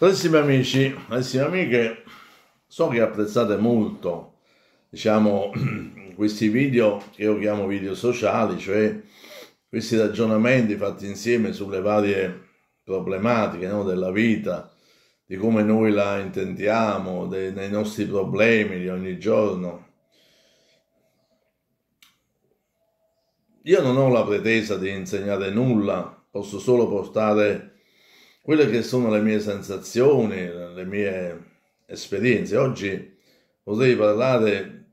Carissimi amici, carissime amiche, so che apprezzate molto, diciamo, questi video che io chiamo video sociali, cioè questi ragionamenti fatti insieme sulle varie problematiche no, della vita, di come noi la intendiamo, dei, dei nostri problemi di ogni giorno. Io non ho la pretesa di insegnare nulla, posso solo portare quelle che sono le mie sensazioni, le mie esperienze. Oggi potrei parlare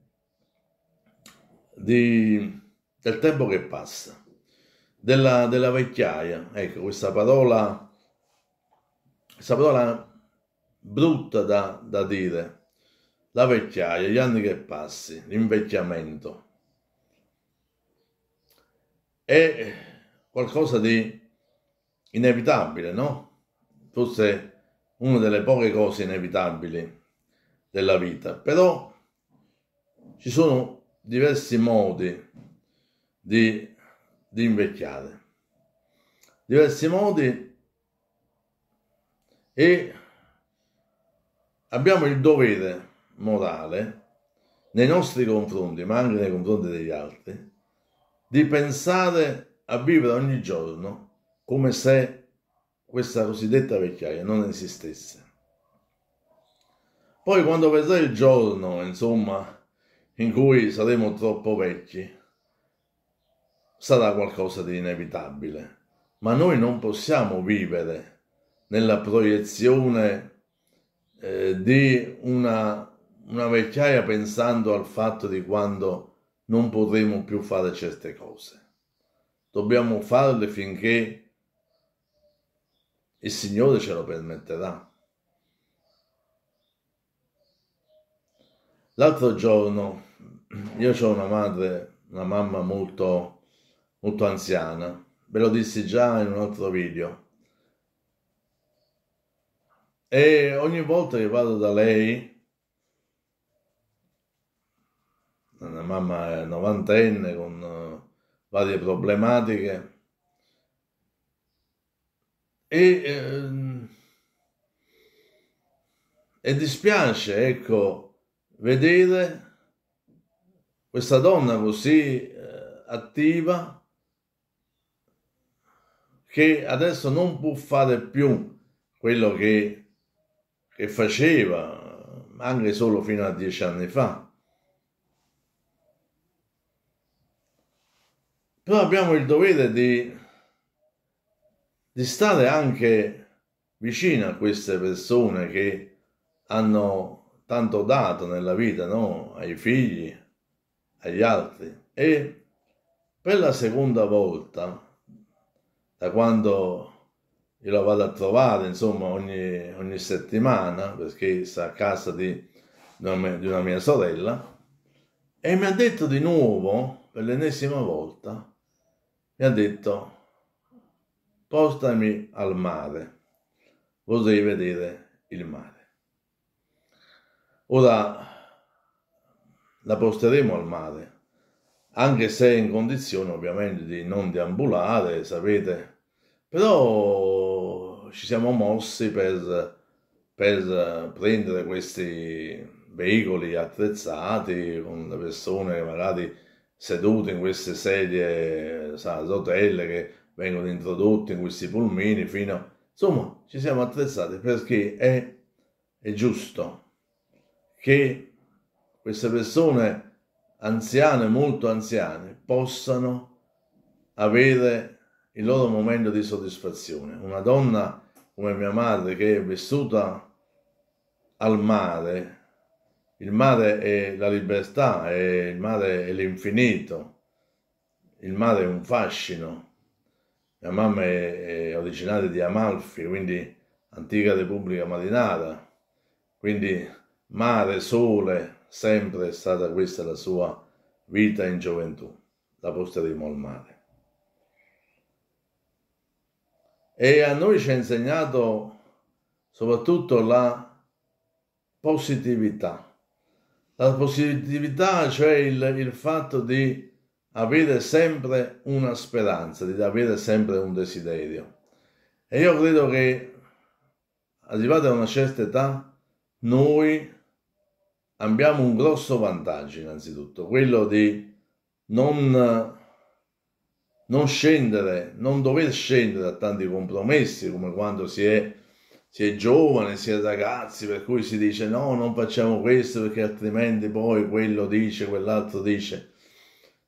di, del tempo che passa, della, della vecchiaia. Ecco, questa parola, questa parola brutta da, da dire, la vecchiaia, gli anni che passi, l'invecchiamento. È qualcosa di inevitabile, no? fosse una delle poche cose inevitabili della vita, però ci sono diversi modi di, di invecchiare, diversi modi e abbiamo il dovere morale nei nostri confronti, ma anche nei confronti degli altri, di pensare a vivere ogni giorno come se questa cosiddetta vecchiaia non esistesse. Poi quando verrà il giorno, insomma, in cui saremo troppo vecchi, sarà qualcosa di inevitabile. Ma noi non possiamo vivere nella proiezione eh, di una, una vecchiaia pensando al fatto di quando non potremo più fare certe cose. Dobbiamo farle finché il Signore ce lo permetterà. L'altro giorno io ho una madre, una mamma molto, molto anziana, ve lo dissi già in un altro video. E ogni volta che vado da lei, una mamma novantenne con eh, varie problematiche, e, ehm, e dispiace, ecco, vedere questa donna così eh, attiva che adesso non può fare più quello che, che faceva anche solo fino a dieci anni fa. Però abbiamo il dovere di di stare anche vicino a queste persone che hanno tanto dato nella vita, no? ai figli, agli altri. E per la seconda volta, da quando io la vado a trovare, insomma, ogni, ogni settimana, perché sta a casa di, di una mia sorella, e mi ha detto di nuovo, per l'ennesima volta, mi ha detto Postami al mare, vorrei vedere il mare. Ora la posteremo al mare, anche se in condizione ovviamente di non deambulare, sapete, però ci siamo mossi per, per prendere questi veicoli attrezzati con le persone magari sedute in queste sedie, sa, rotelle che vengono introdotti in questi pulmini fino a... Insomma, ci siamo attrezzati perché è, è giusto che queste persone anziane, molto anziane, possano avere il loro momento di soddisfazione. Una donna come mia madre che è vissuta al mare, il mare è la libertà, è il mare è l'infinito, il mare è un fascino mia mamma è, è originaria di Amalfi, quindi antica Repubblica Marinara, quindi mare, sole, sempre è stata questa la sua vita in gioventù. La posteremo al mare. E a noi ci ha insegnato soprattutto la positività. La positività, cioè il, il fatto di avere sempre una speranza, di avere sempre un desiderio. E io credo che arrivati a una certa età noi abbiamo un grosso vantaggio innanzitutto, quello di non, non scendere, non dover scendere a tanti compromessi come quando si è, si è giovane, si è ragazzi, per cui si dice no, non facciamo questo perché altrimenti poi quello dice, quell'altro dice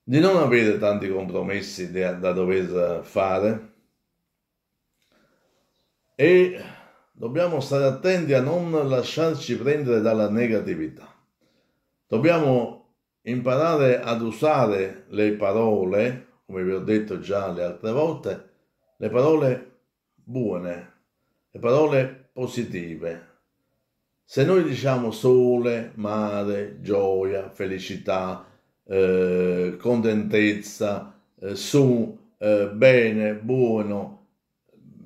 di non avere tanti compromessi da, da dover fare e dobbiamo stare attenti a non lasciarci prendere dalla negatività. Dobbiamo imparare ad usare le parole, come vi ho detto già le altre volte, le parole buone, le parole positive. Se noi diciamo sole, mare, gioia, felicità, eh, contentezza, eh, su, eh, bene, buono,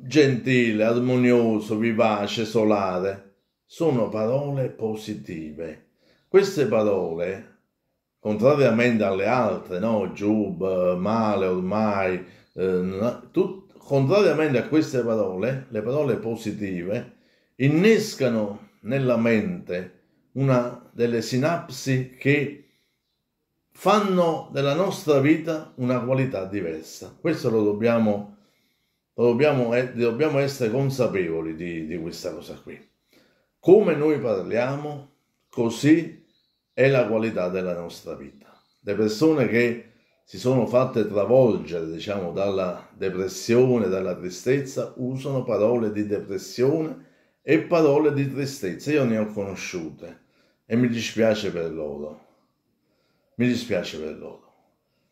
gentile, armonioso, vivace, solare. Sono parole positive. Queste parole, contrariamente alle altre, no? Giub, male, ormai, eh, tut, contrariamente a queste parole, le parole positive, innescano nella mente una delle sinapsi che fanno della nostra vita una qualità diversa. Questo lo dobbiamo, lo dobbiamo, eh, dobbiamo essere consapevoli di, di questa cosa qui. Come noi parliamo, così è la qualità della nostra vita. Le persone che si sono fatte travolgere, diciamo, dalla depressione, dalla tristezza, usano parole di depressione e parole di tristezza. Io ne ho conosciute e mi dispiace per loro mi dispiace per loro.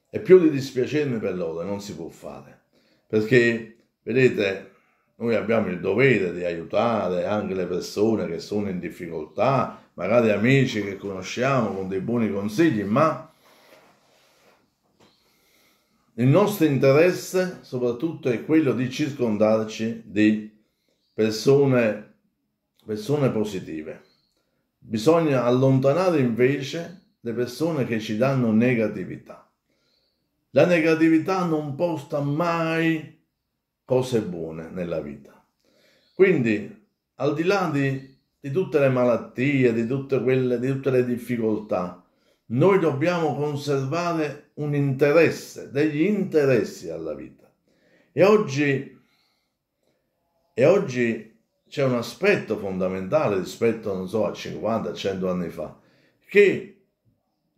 E più di dispiacermi per loro non si può fare, perché, vedete, noi abbiamo il dovere di aiutare anche le persone che sono in difficoltà, magari amici che conosciamo con dei buoni consigli, ma il nostro interesse soprattutto è quello di circondarci di persone, persone positive. Bisogna allontanare invece le persone che ci danno negatività. La negatività non posta mai cose buone nella vita. Quindi, al di là di, di tutte le malattie, di tutte, quelle, di tutte le difficoltà, noi dobbiamo conservare un interesse, degli interessi alla vita. E oggi, e oggi c'è un aspetto fondamentale rispetto, non so, a 50, 100 anni fa, che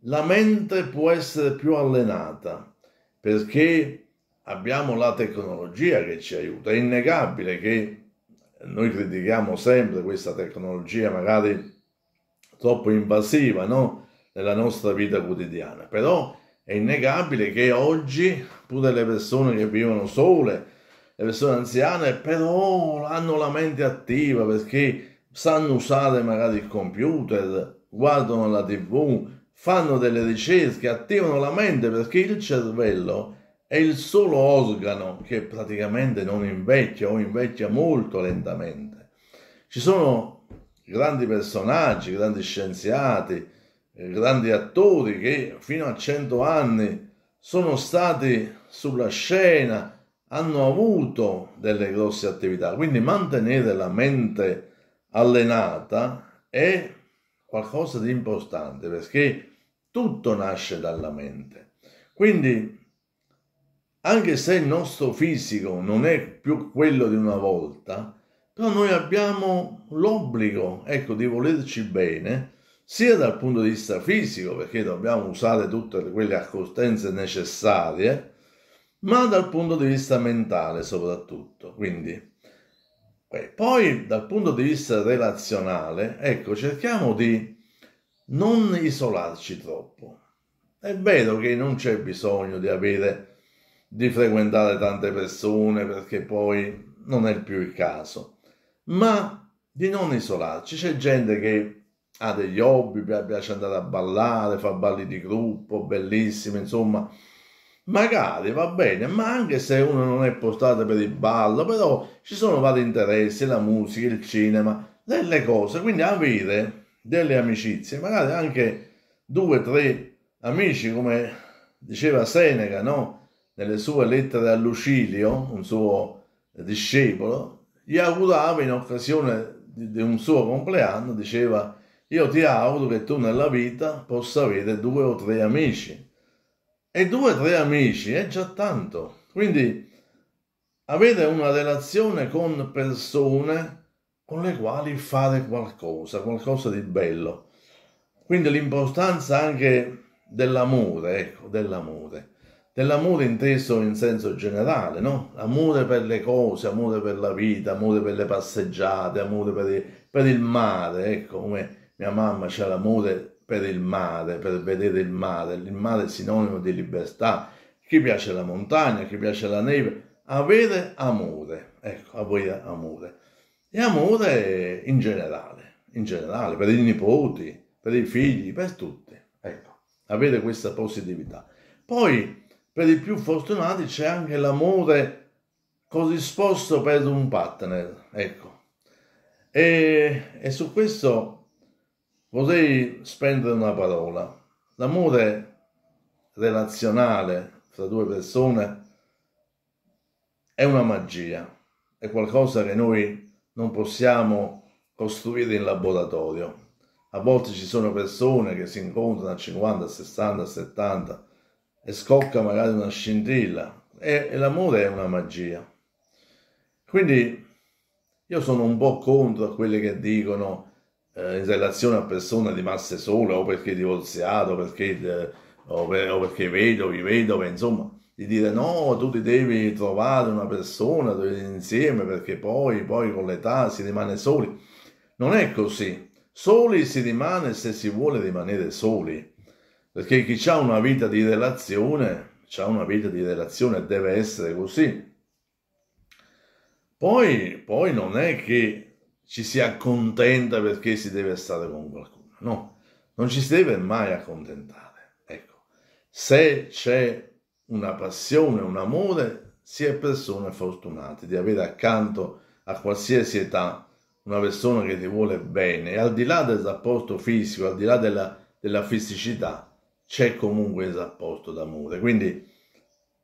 la mente può essere più allenata perché abbiamo la tecnologia che ci aiuta. È innegabile che noi critichiamo sempre questa tecnologia, magari troppo invasiva, no? Nella nostra vita quotidiana. Però è innegabile che oggi pure le persone che vivono sole, le persone anziane, però hanno la mente attiva perché sanno usare magari il computer, guardano la tv, fanno delle ricerche, attivano la mente perché il cervello è il solo organo che praticamente non invecchia o invecchia molto lentamente. Ci sono grandi personaggi, grandi scienziati, eh, grandi attori che fino a 100 anni sono stati sulla scena, hanno avuto delle grosse attività. Quindi mantenere la mente allenata è qualcosa di importante perché tutto nasce dalla mente. Quindi, anche se il nostro fisico non è più quello di una volta, però noi abbiamo l'obbligo, ecco, di volerci bene, sia dal punto di vista fisico, perché dobbiamo usare tutte quelle accortenze necessarie, ma dal punto di vista mentale soprattutto. Quindi eh, poi dal punto di vista relazionale, ecco, cerchiamo di non isolarci troppo. È vero che non c'è bisogno di avere di frequentare tante persone perché poi non è più il caso, ma di non isolarci. C'è gente che ha degli hobby, piace andare a ballare, fa balli di gruppo, bellissime, insomma, magari va bene, ma anche se uno non è portato per il ballo, però ci sono vari interessi, la musica, il cinema, delle cose, quindi avere delle amicizie, magari anche due o tre amici, come diceva Seneca, no? nelle sue lettere a Lucilio, un suo discepolo, gli augurava in occasione di un suo compleanno, diceva, io ti auguro che tu nella vita possa avere due o tre amici e due o tre amici è già tanto. Quindi avete una relazione con persone con le quali fare qualcosa, qualcosa di bello. Quindi l'importanza anche dell'amore, ecco, dell'amore. Dell'amore inteso in senso generale, no? Amore per le cose, amore per la vita, amore per le passeggiate, amore per il, per il mare, ecco, come mia mamma c'è l'amore per il mare, per vedere il mare. Il mare è sinonimo di libertà. Chi piace la montagna, chi piace la neve, avere amore, ecco, avere amore. E amore in generale, in generale, per i nipoti, per i figli, per tutti. Ecco, avere questa positività. Poi, per i più fortunati c'è anche l'amore corrisposto per un partner, ecco. E, e su questo Vorrei spendere una parola. L'amore relazionale fra due persone è una magia, è qualcosa che noi non possiamo costruire in laboratorio. A volte ci sono persone che si incontrano a 50, 60, 70 e scocca magari una scintilla e, e l'amore è una magia. Quindi io sono un po' contro a quelli che dicono eh, in relazione a persone rimaste sole o perché divorziate perché, eh, o, per, o perché vedovi, vedove, insomma, di dire no, tu ti devi trovare una persona insieme perché poi, poi con l'età si rimane soli. Non è così. Soli si rimane se si vuole rimanere soli. Perché chi ha una vita di relazione, ha una vita di relazione deve essere così. Poi, poi non è che ci si accontenta perché si deve stare con qualcuno. No, non ci si deve mai accontentare. Ecco, se c'è una passione, un amore, si è persone fortunate di avere accanto a qualsiasi età una persona che ti vuole bene e al di là del rapporto fisico, al di là della, della fisicità, c'è comunque il rapporto d'amore. Quindi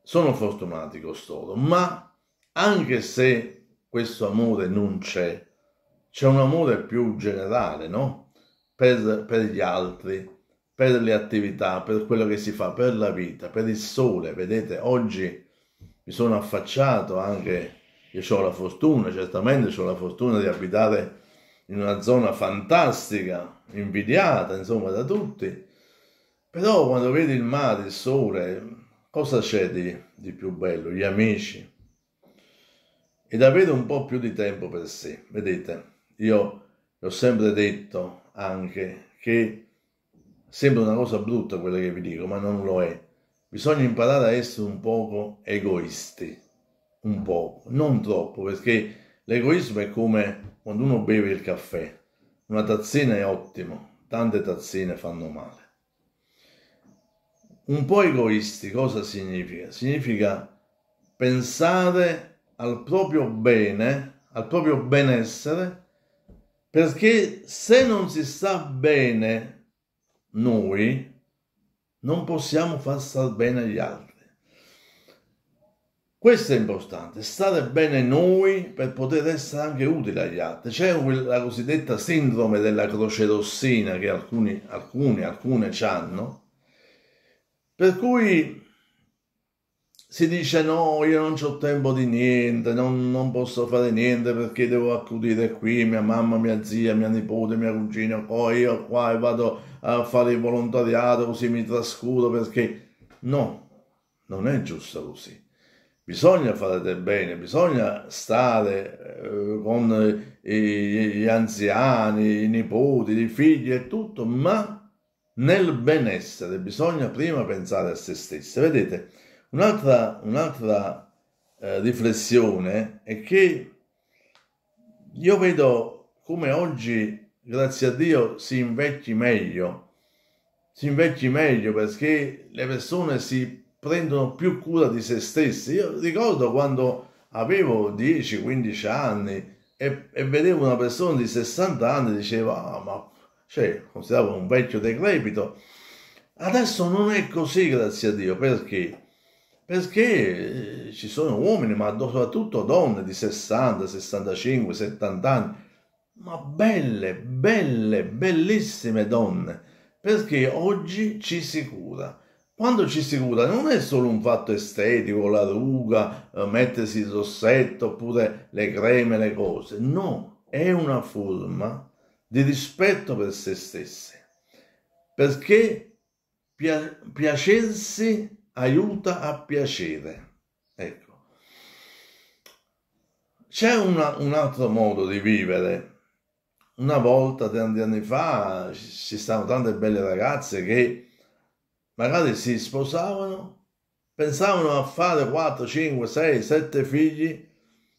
sono fortunati costoro, ma anche se questo amore non c'è, c'è un amore più generale, no? Per, per gli altri, per le attività, per quello che si fa, per la vita, per il sole. Vedete, oggi mi sono affacciato anche, io ho la fortuna, certamente ho la fortuna di abitare in una zona fantastica, invidiata, insomma, da tutti. Però quando vedi il mare, il sole, cosa c'è di, di, più bello? Gli amici. Ed avere un po' più di tempo per sé, vedete? Io ho sempre detto anche che sembra una cosa brutta quella che vi dico, ma non lo è. Bisogna imparare a essere un poco egoisti, un poco, non troppo, perché l'egoismo è come quando uno beve il caffè. Una tazzina è ottimo, tante tazzine fanno male. Un po' egoisti cosa significa? Significa pensare al proprio bene, al proprio benessere perché se non si sta bene noi, non possiamo far stare bene gli altri. Questo è importante, stare bene noi per poter essere anche utili agli altri. C'è la cosiddetta sindrome della croce rossina che alcuni, alcuni, alcune hanno, per cui si dice no, io non ho tempo di niente, non, non, posso fare niente perché devo accudire qui mia mamma, mia zia, mia nipote, mia cugina, poi io qua e vado a fare il volontariato così mi trascuro perché no, non è giusto così. Bisogna fare del bene, bisogna stare eh, con i, gli anziani, i nipoti, i figli e tutto, ma nel benessere bisogna prima pensare a se stessi. Vedete? Un'altra, un'altra eh, riflessione è che io vedo come oggi, grazie a Dio, si invecchi meglio, si invecchi meglio perché le persone si prendono più cura di se stesse. Io ricordo quando avevo 10-15 anni e, e, vedevo una persona di 60 anni diceva, ah, ma cioè, consideravo un vecchio decrepito. Adesso non è così, grazie a Dio, perché? perché eh, ci sono uomini, ma soprattutto donne di 60, 65, 70 anni, ma belle, belle, bellissime donne, perché oggi ci si cura. Quando ci si cura non è solo un fatto estetico, la ruga, eh, mettersi il rossetto oppure le creme, le cose, no, è una forma di rispetto per se stesse, perché piacersi aiuta a piacere. Ecco. C'è una, un altro modo di vivere. Una volta, tanti anni fa, ci stavano tante belle ragazze che magari si sposavano, pensavano a fare 4, 5, 6, 7 figli,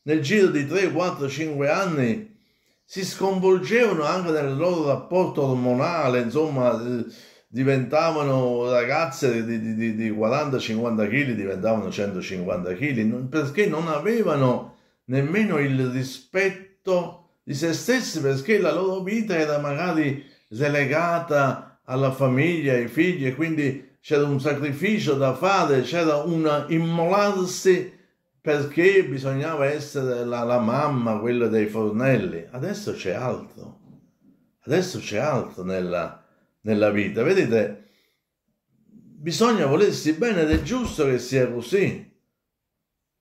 nel giro di 3, 4, 5 anni si sconvolgevano anche nel loro rapporto ormonale, insomma, eh, diventavano ragazze di, di, di 40-50 kg, diventavano 150 kg, perché non avevano nemmeno il rispetto di se stessi, perché la loro vita era magari relegata alla famiglia, ai figli, e quindi c'era un sacrificio da fare, c'era un immolarsi perché bisognava essere la, la mamma, quella dei fornelli. Adesso c'è altro, adesso c'è altro nella nella vita. Vedete, bisogna volersi bene ed è giusto che sia così.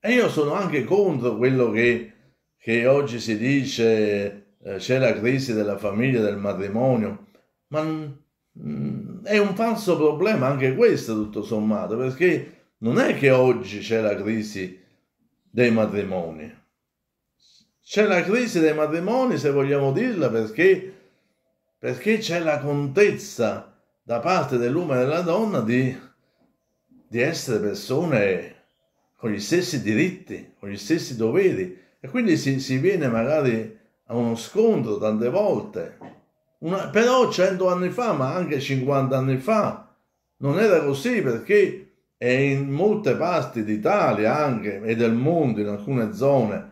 E io sono anche contro quello che, che oggi si dice eh, c'è la crisi della famiglia, del matrimonio, ma mh, mm, è un falso problema anche questo tutto sommato, perché non è che oggi c'è la crisi dei matrimoni. C'è la crisi dei matrimoni, se vogliamo dirla, perché perché c'è la contezza da parte dell'uomo e della donna di, di essere persone con gli stessi diritti, con gli stessi doveri e quindi si, si viene magari a uno scontro tante volte. Una, però cento anni fa, ma anche 50 anni fa, non era così perché e in molte parti d'Italia anche e del mondo, in alcune zone,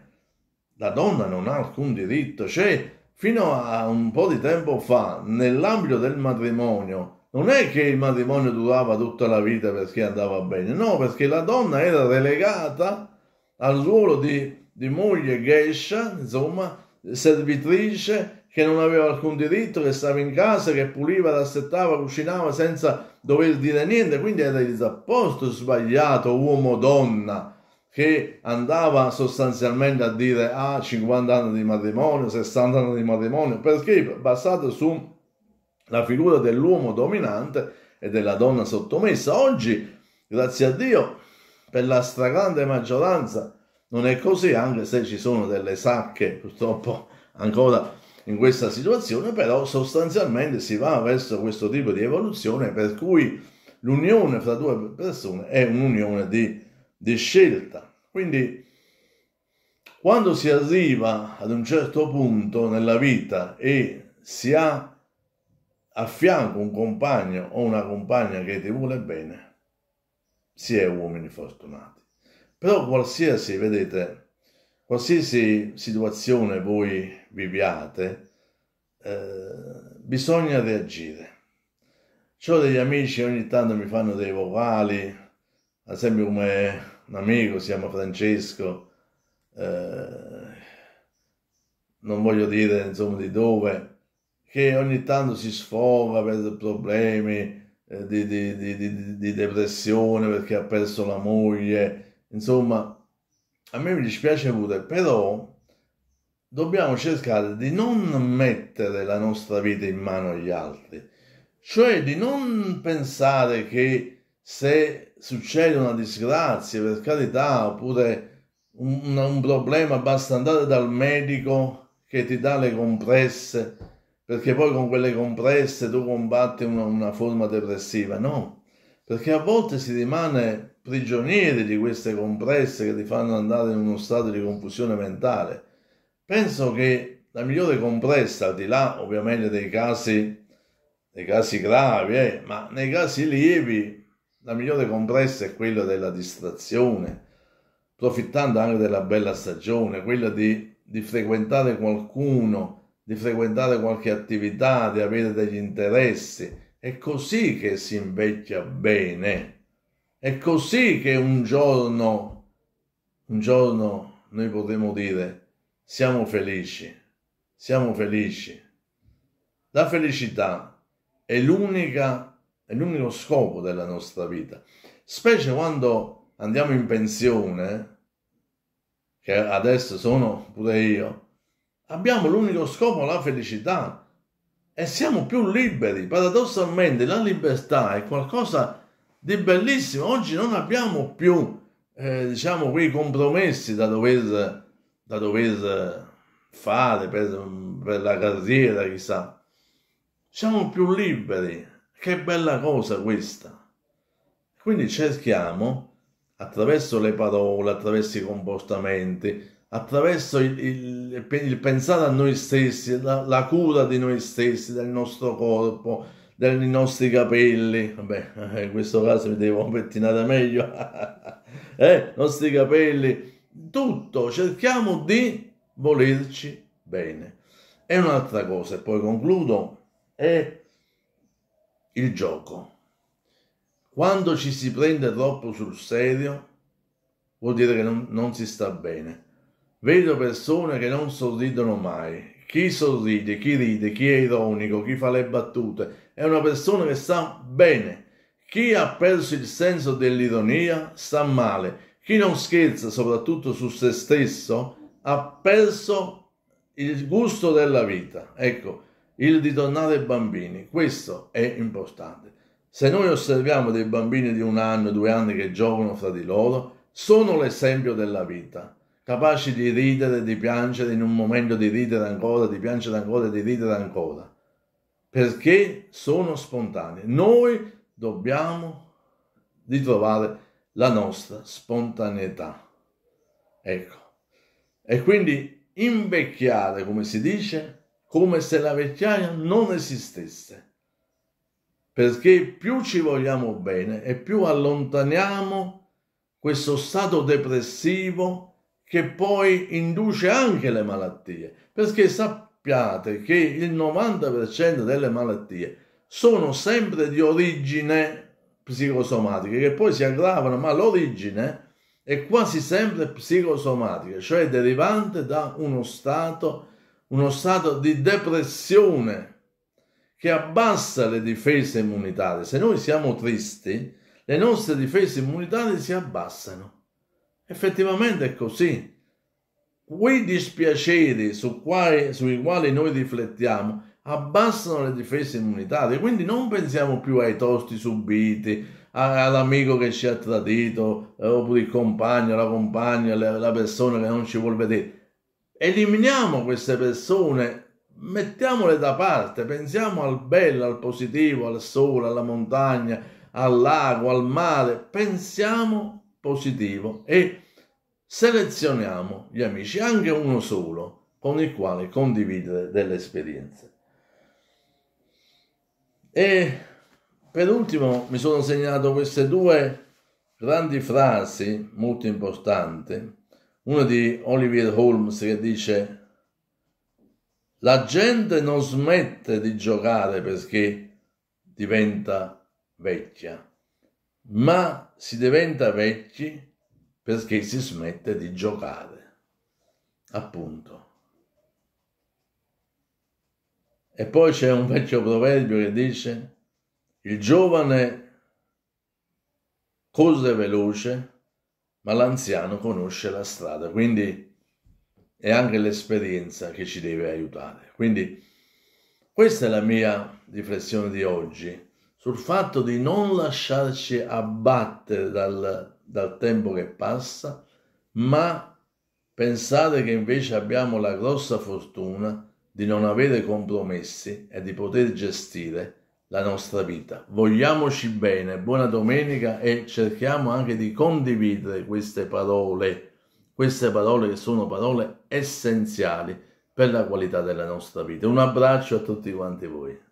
la donna non ha alcun diritto, c'è fino a un po' di tempo fa, nell'ambito del matrimonio, non è che il matrimonio durava tutta la vita perché andava bene, no, perché la donna era relegata al ruolo di, di moglie geisha, insomma, servitrice che non aveva alcun diritto, che stava in casa, che puliva, rassettava, cucinava senza dover dire niente, quindi era il rapporto sbagliato uomo-donna che andava sostanzialmente a dire ah 50 anni di matrimonio, 60 anni di matrimonio, perché basato sulla figura dell'uomo dominante e della donna sottomessa. Oggi, grazie a Dio, per la stragrande maggioranza non è così, anche se ci sono delle sacche purtroppo ancora in questa situazione, però sostanzialmente si va verso questo tipo di evoluzione per cui l'unione fra due persone è un'unione di di scelta. Quindi quando si arriva ad un certo punto nella vita e si ha a fianco un compagno o una compagna che ti vuole bene, si è uomini fortunati. Però qualsiasi, vedete, qualsiasi situazione voi viviate, eh, bisogna reagire. Ho degli amici ogni tanto mi fanno dei vocali ad esempio come un amico, si chiama Francesco, eh, non voglio dire insomma di dove, che ogni tanto si sfoga per problemi eh, di, di, di, di depressione perché ha perso la moglie, insomma a me mi dispiace pure, però dobbiamo cercare di non mettere la nostra vita in mano agli altri, cioè di non pensare che se succede una disgrazia, per carità, oppure un, un, problema, basta andare dal medico che ti dà le compresse, perché poi con quelle compresse tu combatti una, una forma depressiva. No, perché a volte si rimane prigionieri di queste compresse che ti fanno andare in uno stato di confusione mentale. Penso che la migliore compressa, al di là ovviamente dei casi, dei casi gravi, eh, ma nei casi lievi la migliore compressa è quella della distrazione, approfittando anche della bella stagione, quella di, di frequentare qualcuno, di frequentare qualche attività, di avere degli interessi. È così che si invecchia bene. È così che un giorno, un giorno noi potremo dire siamo felici, siamo felici. La felicità è l'unica è l'unico scopo della nostra vita, specie quando andiamo in pensione, che adesso sono pure io, abbiamo l'unico scopo la felicità e siamo più liberi. Paradossalmente la libertà è qualcosa di bellissimo. Oggi non abbiamo più, eh, diciamo, quei compromessi da dover, da dover fare per, per la carriera, chissà. Siamo più liberi che bella cosa questa! Quindi cerchiamo, attraverso le parole, attraverso i comportamenti, attraverso il, il, il pensare a noi stessi, la, la, cura di noi stessi, del nostro corpo, dei nostri capelli. Vabbè, in questo caso mi devo pettinare meglio. eh, nostri capelli, tutto, cerchiamo di volerci bene. E un'altra cosa, e poi concludo, è il gioco. Quando ci si prende troppo sul serio, vuol dire che non, non si sta bene. Vedo persone che non sorridono mai. Chi sorride, chi ride, chi è ironico, chi fa le battute, è una persona che sta bene. Chi ha perso il senso dell'ironia sta male. Chi non scherza, soprattutto su se stesso, ha perso il gusto della vita. Ecco, il ritornare bambini. Questo è importante. Se noi osserviamo dei bambini di un anno, due anni che giocano fra di loro, sono l'esempio della vita, capaci di ridere, di piangere in un momento, di ridere ancora, di piangere ancora, di ridere ancora, perché sono spontanei. Noi dobbiamo ritrovare la nostra spontaneità. Ecco. E quindi invecchiare, come si dice, come se la vecchiaia non esistesse. Perché più ci vogliamo bene e più allontaniamo questo stato depressivo che poi induce anche le malattie. Perché sappiate che il 90% delle malattie sono sempre di origine psicosomatica, che poi si aggravano, ma l'origine è quasi sempre psicosomatica, cioè derivante da uno stato uno stato di depressione che abbassa le difese immunitarie. Se noi siamo tristi, le nostre difese immunitarie si abbassano. Effettivamente è così. Quei dispiaceri su quali, sui quali noi riflettiamo abbassano le difese immunitarie, quindi non pensiamo più ai tosti subiti, all'amico che ci ha tradito, eh, oppure il compagno, la compagna, la persona che non ci vuole vedere Eliminiamo queste persone, mettiamole da parte, pensiamo al bello, al positivo, al sole, alla montagna, al lago, al mare, pensiamo positivo e selezioniamo gli amici, anche uno solo, con il quale condividere delle esperienze. E per ultimo mi sono segnato queste due grandi frasi molto importanti uno di Olivier Holmes che dice la gente non smette di giocare perché diventa vecchia, ma si diventa vecchi perché si smette di giocare. Appunto. E poi c'è un vecchio proverbio che dice il giovane cose veloce ma l'anziano conosce la strada, quindi è anche l'esperienza che ci deve aiutare. Quindi questa è la mia riflessione di oggi sul fatto di non lasciarci abbattere dal, dal tempo che passa, ma pensare che invece abbiamo la grossa fortuna di non avere compromessi e di poter gestire la nostra vita. Vogliamoci bene, buona domenica e cerchiamo anche di condividere queste parole, queste parole che sono parole essenziali per la qualità della nostra vita. Un abbraccio a tutti quanti voi.